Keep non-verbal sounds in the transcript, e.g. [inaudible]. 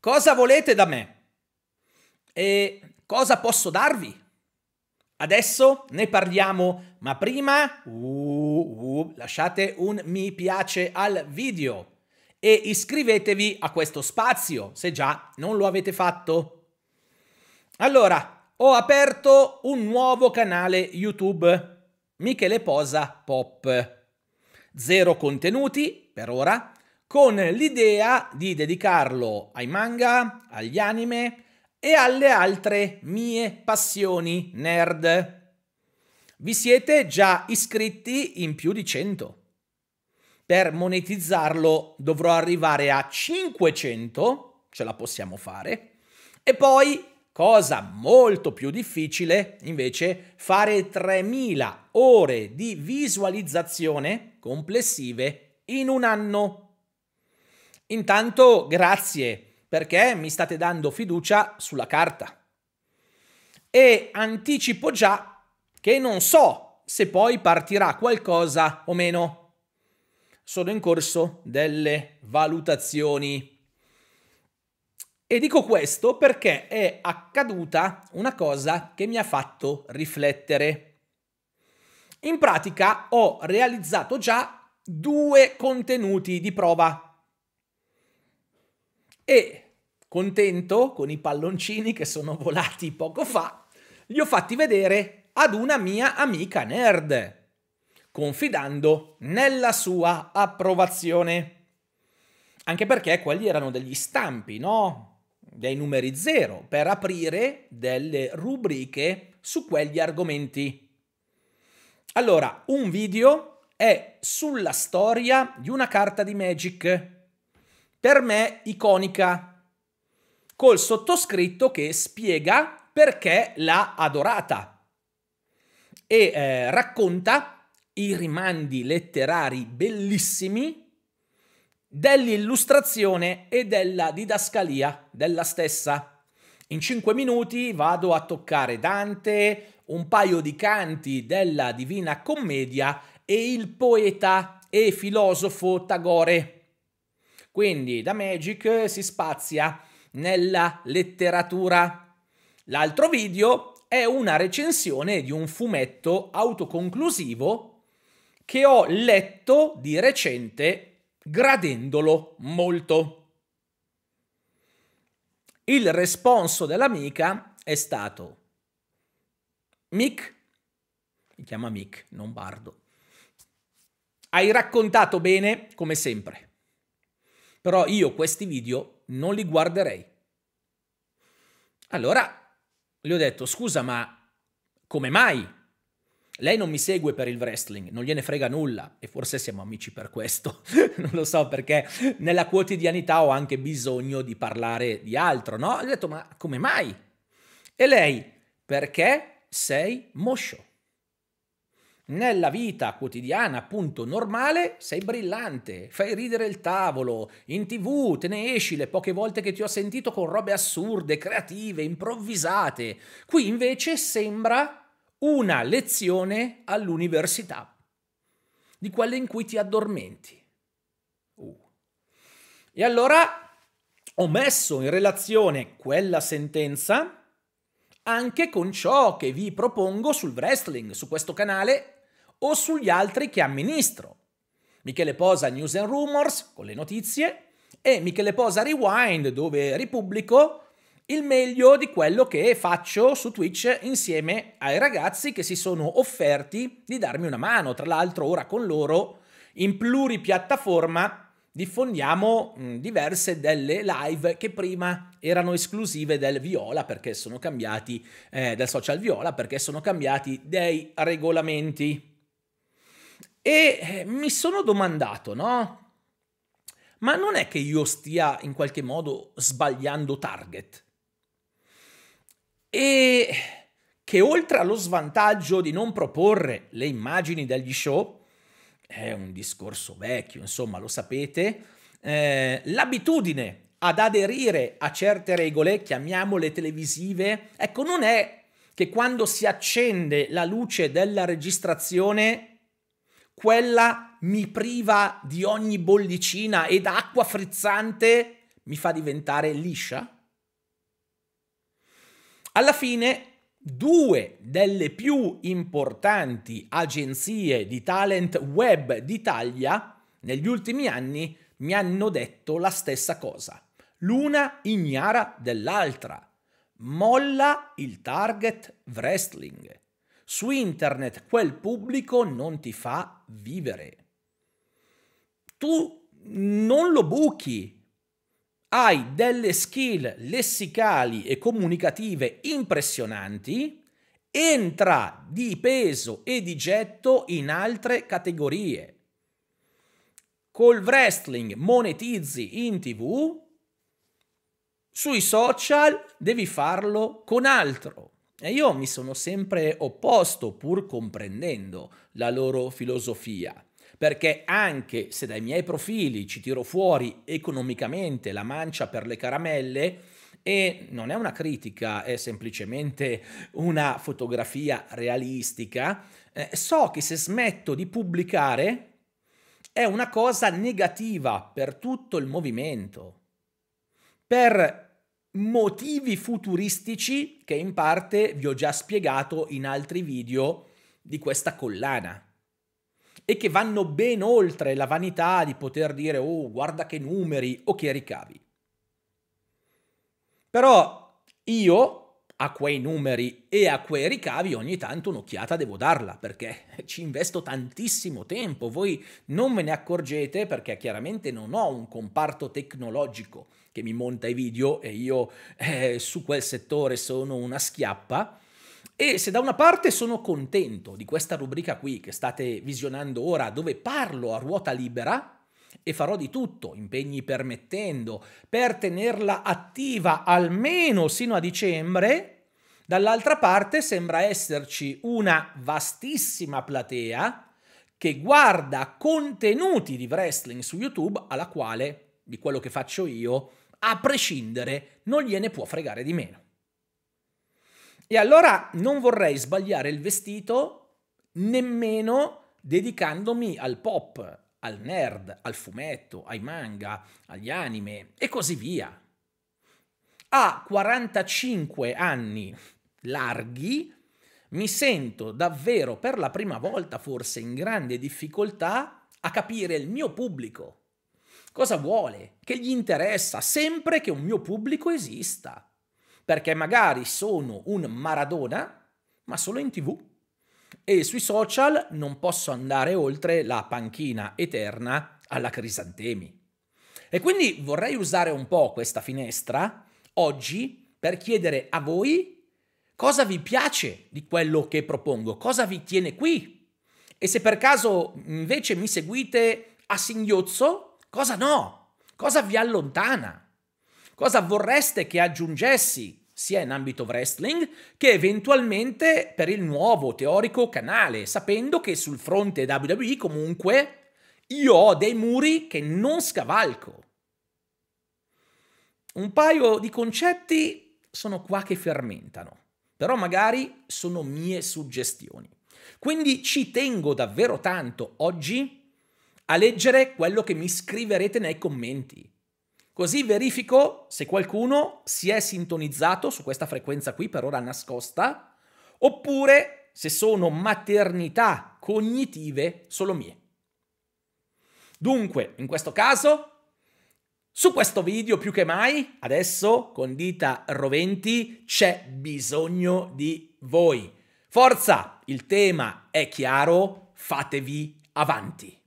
Cosa volete da me? E cosa posso darvi? Adesso ne parliamo, ma prima uh, uh, lasciate un mi piace al video e iscrivetevi a questo spazio se già non lo avete fatto. Allora, ho aperto un nuovo canale YouTube, Michele Posa Pop. Zero contenuti per ora, con l'idea di dedicarlo ai manga, agli anime e alle altre mie passioni nerd. Vi siete già iscritti in più di 100. Per monetizzarlo dovrò arrivare a 500, ce la possiamo fare, e poi, cosa molto più difficile, invece, fare 3000 ore di visualizzazione complessive in un anno. Intanto grazie perché mi state dando fiducia sulla carta. E anticipo già che non so se poi partirà qualcosa o meno. Sono in corso delle valutazioni. E dico questo perché è accaduta una cosa che mi ha fatto riflettere. In pratica ho realizzato già due contenuti di prova e contento con i palloncini che sono volati poco fa, li ho fatti vedere ad una mia amica nerd, confidando nella sua approvazione. Anche perché quelli erano degli stampi, no? Dei numeri zero, per aprire delle rubriche su quegli argomenti. Allora, un video è sulla storia di una carta di Magic per me iconica, col sottoscritto che spiega perché l'ha adorata e eh, racconta i rimandi letterari bellissimi dell'illustrazione e della didascalia della stessa. In cinque minuti vado a toccare Dante, un paio di canti della Divina Commedia e il poeta e filosofo Tagore. Quindi da Magic si spazia nella letteratura. L'altro video è una recensione di un fumetto autoconclusivo che ho letto di recente gradendolo molto. Il responso dell'amica è stato Mick, mi chiama Mick, non Bardo. Hai raccontato bene, come sempre. Però io questi video non li guarderei. Allora le ho detto, scusa, ma come mai? Lei non mi segue per il wrestling, non gliene frega nulla e forse siamo amici per questo, [laughs] non lo so perché nella quotidianità ho anche bisogno di parlare di altro, no? Ho detto ma come mai? E lei perché sei moscio? nella vita quotidiana, appunto normale, sei brillante, fai ridere il tavolo, in tv te ne esci le poche volte che ti ho sentito con robe assurde, creative, improvvisate. Qui invece sembra una lezione all'università, di quelle in cui ti addormenti. Uh. E allora ho messo in relazione quella sentenza anche con ciò che vi propongo sul wrestling, su questo canale o sugli altri che amministro. Michele Posa News and Rumors con le notizie e Michele Posa Rewind dove ripubblico il meglio di quello che faccio su Twitch insieme ai ragazzi che si sono offerti di darmi una mano. Tra l'altro ora con loro in pluripiattaforma diffondiamo diverse delle live che prima erano esclusive del Viola perché sono cambiati eh, del social Viola perché sono cambiati dei regolamenti. E eh, mi sono domandato, no? Ma non è che io stia in qualche modo sbagliando target. E che oltre allo svantaggio di non proporre le immagini degli show, è un discorso vecchio, insomma, lo sapete, eh, l'abitudine ad aderire a certe regole, chiamiamole televisive, ecco, non è che quando si accende la luce della registrazione quella mi priva di ogni bollicina ed acqua frizzante mi fa diventare liscia? Alla fine, due delle più importanti agenzie di talent web d'Italia negli ultimi anni mi hanno detto la stessa cosa. L'una ignara dell'altra. Molla il target wrestling. Su internet quel pubblico non ti fa vivere. Tu non lo buchi. Hai delle skill lessicali e comunicative impressionanti, entra di peso e di getto in altre categorie. Col wrestling monetizzi in tv, sui social devi farlo con altro. E io mi sono sempre opposto, pur comprendendo la loro filosofia, perché anche se dai miei profili ci tiro fuori economicamente la mancia per le caramelle, e non è una critica, è semplicemente una fotografia realistica, eh, so che se smetto di pubblicare è una cosa negativa per tutto il movimento, per motivi futuristici che in parte vi ho già spiegato in altri video di questa collana e che vanno ben oltre la vanità di poter dire oh guarda che numeri o oh, che ricavi. Però io a quei numeri e a quei ricavi ogni tanto un'occhiata devo darla perché [laughs] ci investo tantissimo tempo, voi non me ne accorgete perché chiaramente non ho un comparto tecnologico che mi monta i video e io eh, su quel settore sono una schiappa. E se da una parte sono contento di questa rubrica qui che state visionando ora dove parlo a ruota libera, e farò di tutto, impegni permettendo, per tenerla attiva almeno sino a dicembre, Dall'altra parte sembra esserci una vastissima platea che guarda contenuti di wrestling su YouTube alla quale, di quello che faccio io, a prescindere non gliene può fregare di meno. E allora non vorrei sbagliare il vestito nemmeno dedicandomi al pop, al nerd, al fumetto, ai manga, agli anime e così via. A 45 anni larghi mi sento davvero per la prima volta forse in grande difficoltà a capire il mio pubblico. Cosa vuole? Che gli interessa sempre che un mio pubblico esista. Perché magari sono un Maradona, ma solo in tv e sui social non posso andare oltre la panchina eterna alla crisantemi. E quindi vorrei usare un po' questa finestra oggi per chiedere a voi cosa vi piace di quello che propongo, cosa vi tiene qui. E se per caso invece mi seguite a singhiozzo, cosa no? Cosa vi allontana? Cosa vorreste che aggiungessi? sia in ambito wrestling che eventualmente per il nuovo teorico canale, sapendo che sul fronte WWE comunque io ho dei muri che non scavalco. Un paio di concetti sono qua che fermentano, però magari sono mie suggestioni. Quindi ci tengo davvero tanto oggi a leggere quello che mi scriverete nei commenti. Così verifico se qualcuno si è sintonizzato su questa frequenza qui per ora nascosta, oppure se sono maternità cognitive solo mie. Dunque, in questo caso, su questo video più che mai, adesso con dita roventi, c'è bisogno di voi. Forza, il tema è chiaro, fatevi avanti.